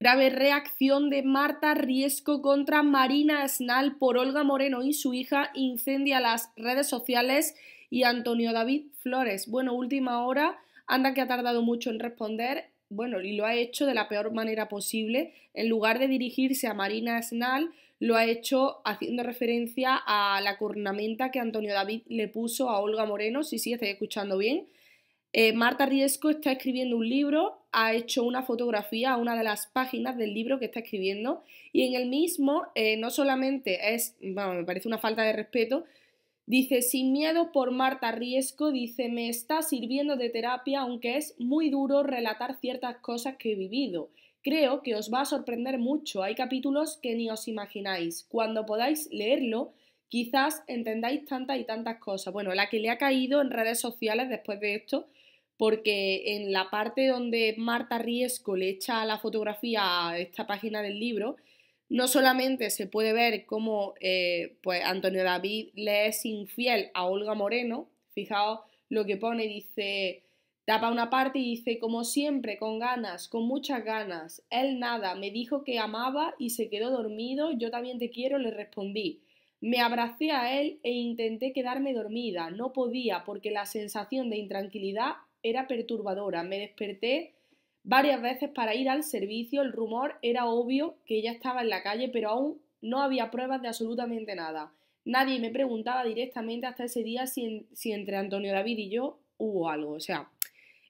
Grave reacción de Marta Riesco contra Marina Snal por Olga Moreno y su hija incendia las redes sociales y Antonio David Flores. Bueno, última hora, anda que ha tardado mucho en responder. Bueno, y lo ha hecho de la peor manera posible. En lugar de dirigirse a Marina Snal, lo ha hecho haciendo referencia a la cornamenta que Antonio David le puso a Olga Moreno. Sí, sí, estoy escuchando bien. Eh, Marta Riesco está escribiendo un libro ha hecho una fotografía a una de las páginas del libro que está escribiendo y en el mismo eh, no solamente es, bueno, me parece una falta de respeto, dice, sin miedo por Marta Riesco, dice, me está sirviendo de terapia aunque es muy duro relatar ciertas cosas que he vivido. Creo que os va a sorprender mucho, hay capítulos que ni os imagináis. Cuando podáis leerlo, quizás entendáis tantas y tantas cosas. Bueno, la que le ha caído en redes sociales después de esto porque en la parte donde Marta Riesco le echa la fotografía a esta página del libro, no solamente se puede ver cómo eh, pues, Antonio David le es infiel a Olga Moreno, fijaos lo que pone, dice, tapa una parte y dice, como siempre, con ganas, con muchas ganas, él nada, me dijo que amaba y se quedó dormido, yo también te quiero, le respondí. Me abracé a él e intenté quedarme dormida, no podía porque la sensación de intranquilidad era perturbadora. Me desperté varias veces para ir al servicio. El rumor era obvio que ella estaba en la calle, pero aún no había pruebas de absolutamente nada. Nadie me preguntaba directamente hasta ese día si, entre Antonio David y yo hubo algo. O sea,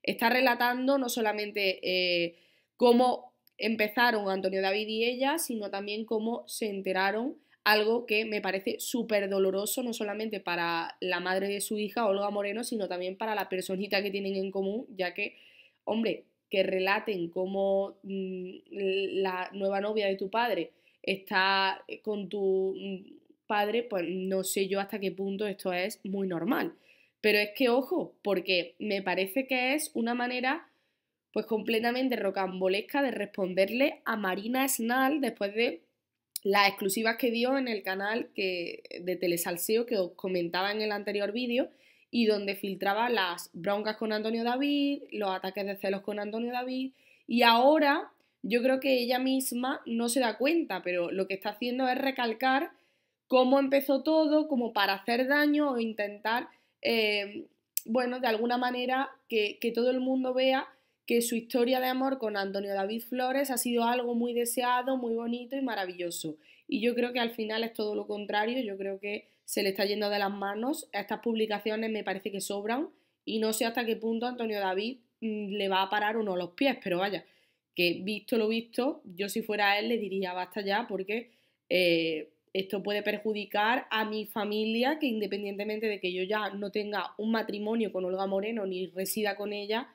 está relatando no solamente eh, cómo empezaron Antonio David y ella, sino también cómo se enteraron algo que me parece súper doloroso, no solamente para la madre de su hija, Olga Moreno, sino también para la personita que tienen en común, ya que, hombre, que relaten cómo mm, la nueva novia de tu padre está con tu mm, padre, pues no sé yo hasta qué punto esto es muy normal. Pero es que, ojo, porque me parece que es una manera pues completamente rocambolesca de responderle a Marina Snal después de las exclusivas que dio en el canal que, de Telesalseo que os comentaba en el anterior vídeo y donde filtraba las broncas con Antonio David, los ataques de celos con Antonio David y ahora yo creo que ella misma no se da cuenta, pero lo que está haciendo es recalcar cómo empezó todo, como para hacer daño o intentar, eh, bueno, de alguna manera que todo el mundo vea que su historia de amor con Antonio David Flores ha sido algo muy deseado, muy bonito y maravilloso. Y yo creo que al final es todo lo contrario, yo creo que se le está yendo de las manos. Estas publicaciones me parece que sobran y no sé hasta qué punto Antonio David mm, le va a parar uno a los pies, pero vaya, que visto lo visto, yo si fuera él le diría basta ya porque eh, esto puede perjudicar a mi familia que independientemente de que yo ya no tenga un matrimonio con Olga Moreno ni resida con ella,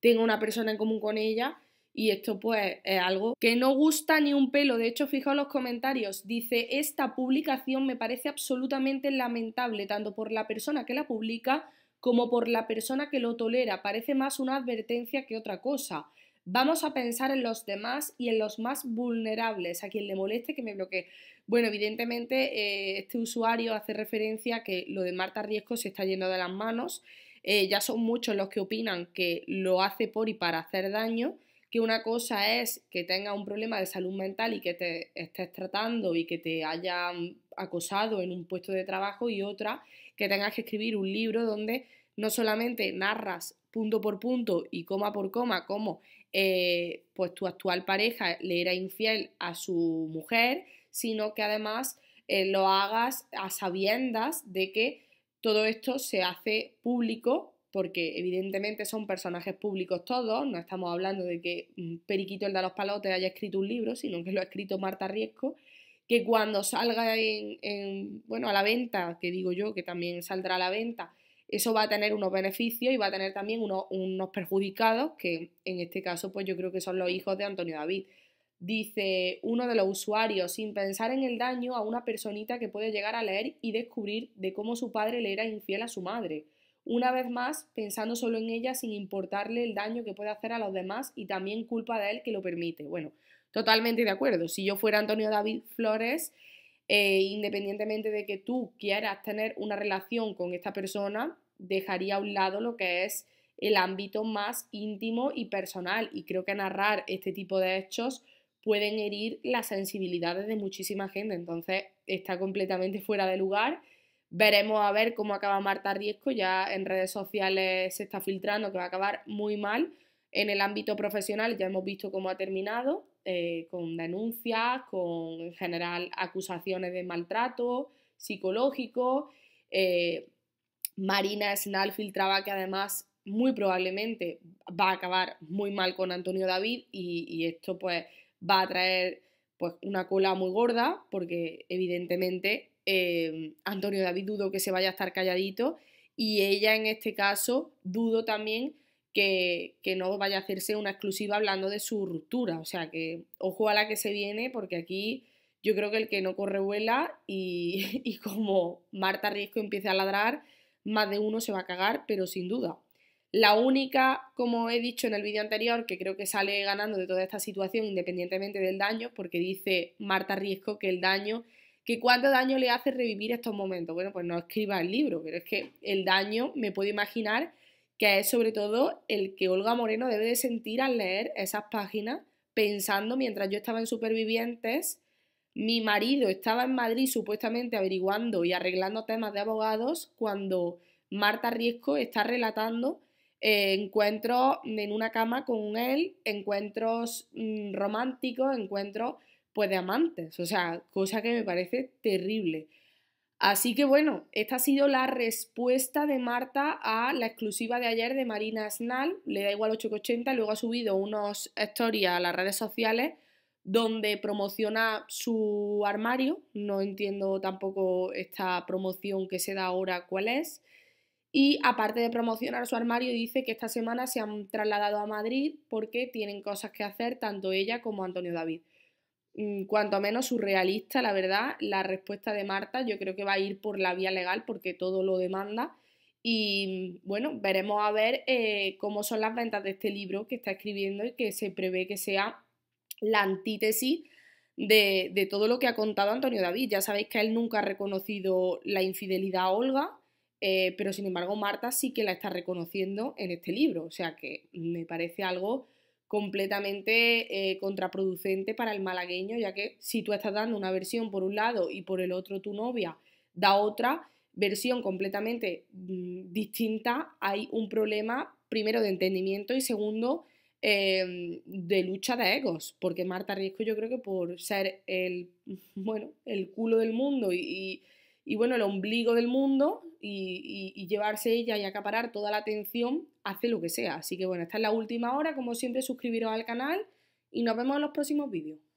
tengo una persona en común con ella. Y esto pues es algo que no gusta ni un pelo. De hecho, fijaos los comentarios. Dice, esta publicación me parece absolutamente lamentable, tanto por la persona que la publica como por la persona que lo tolera. Parece más una advertencia que otra cosa. Vamos a pensar en los demás y en los más vulnerables, a quien le moleste que me bloquee. Bueno, evidentemente eh, este usuario hace referencia a que lo de Marta Riesco se está yendo de las manos eh, ya son muchos los que opinan que lo hace por y para hacer daño, que una cosa es que tenga un problema de salud mental y que te estés tratando y que te hayan acosado en un puesto de trabajo y otra que tengas que escribir un libro donde no solamente narras punto por punto y coma por coma cómo eh, pues tu actual pareja le era infiel a su mujer, sino que además eh, lo hagas a sabiendas de que todo esto se hace público porque evidentemente son personajes públicos todos, no estamos hablando de que Periquito el de los palotes haya escrito un libro, sino que lo ha escrito Marta Riesco, que cuando salga bueno, a la venta, que digo yo que también saldrá a la venta, eso va a tener unos beneficios y va a tener también unos, unos perjudicados, que en este caso pues yo creo que son los hijos de Antonio David dice uno de los usuarios, sin pensar en el daño a una personita que puede llegar a leer y descubrir de cómo su padre le era infiel a su madre. Una vez más, pensando solo en ella sin importarle el daño que puede hacer a los demás y también culpa de él que lo permite. Bueno, totalmente de acuerdo. Si yo fuera Antonio David Flores, eh, independientemente de que tú quieras tener una relación con esta persona, dejaría a un lado lo que es el ámbito más íntimo y personal. Y creo que narrar este tipo de hechos pueden herir las sensibilidades de muchísima gente. Entonces está completamente fuera de lugar. Veremos a ver cómo acaba Marta Riesco. Ya en redes sociales se está filtrando que va a acabar muy mal. En el ámbito profesional ya hemos visto cómo ha terminado, eh, con denuncias, con en general acusaciones de maltrato psicológico. Eh, Marina Snal filtraba que además muy probablemente va a acabar muy mal con Antonio David y, y esto pues va a traer pues una cola muy gorda, porque evidentemente em, Antonio David dudo que se vaya a estar calladito y ella en este caso dudo también que, no vaya a hacerse una exclusiva hablando de su ruptura. O sea que ojo a la que se viene, porque aquí yo creo que el que no corre vuela y, y como Marta Riesco empiece a ladrar, más de uno se va a cagar, pero sin duda. La única, como he dicho en el vídeo anterior, que creo que sale ganando de toda esta situación independientemente del daño, porque dice Marta Riesco que el daño, que cuánto daño le hace revivir estos momentos. Bueno, pues no escriba el libro, pero es que el daño me puedo imaginar que es sobre todo el que Olga Moreno debe de sentir al leer esas páginas, pensando mientras yo estaba en Supervivientes, mi marido estaba en Madrid supuestamente averiguando y arreglando temas de abogados, cuando Marta Riesco está relatando eh, encuentro encuentros en una cama con él, encuentros mm, románticos, encuentros pues de amantes, o sea, cosa que me parece terrible. Así que bueno, esta ha sido la respuesta de Marta a la exclusiva de ayer de Marina Snal, le da igual 8,80, luego ha subido unos stories a las redes sociales donde promociona su armario, no entiendo tampoco esta promoción que se da ahora cuál es, y aparte de promocionar su armario, dice que esta semana se han trasladado a Madrid porque tienen cosas que hacer tanto ella como Antonio David. Mm, cuanto menos surrealista, la verdad, la respuesta de Marta yo creo que va a ir por la vía legal porque todo lo demanda. Y bueno, veremos a ver eh, cómo son las ventas de este libro que está escribiendo y que se prevé que sea la antítesis de, de todo lo que ha contado Antonio David. Ya sabéis que él nunca ha reconocido la infidelidad a Olga, eh, pero sin embargo, Marta sí que la está reconociendo en este libro, o sea que me parece algo completamente eh, contraproducente para el malagueño, ya que si tú estás dando una versión por un lado y por el otro tu novia da otra versión completamente mm, distinta, hay un problema primero de entendimiento y segundo eh, de lucha de egos, porque Marta Riesco yo creo que por ser el, bueno, el culo del mundo y y bueno, el ombligo del mundo y, llevarse ella y acaparar toda la atención, hace lo que sea. Así que bueno, esta es la última hora, como siempre suscribiros al canal y nos vemos en los próximos vídeos.